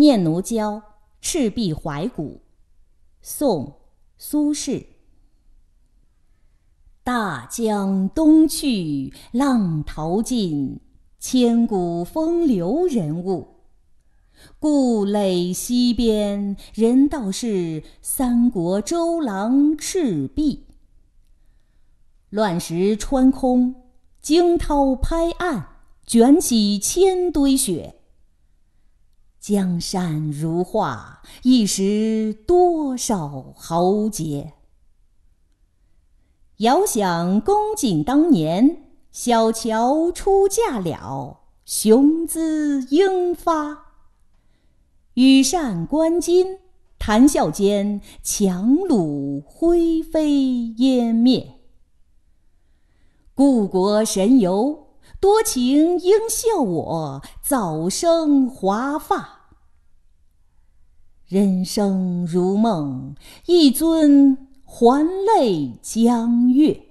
《念奴娇·赤壁怀古》，宋·苏轼。大江东去，浪淘尽，千古风流人物。故垒西边，人道是三国周郎赤壁。乱石穿空，惊涛拍岸，卷起千堆雪。江山如画，一时多少豪杰。遥想公瑾当年，小乔出嫁了，雄姿英发。羽扇纶巾，谈笑间，樯橹灰飞烟灭。故国神游，多情应笑我，早生华发。人生如梦，一尊还酹江月。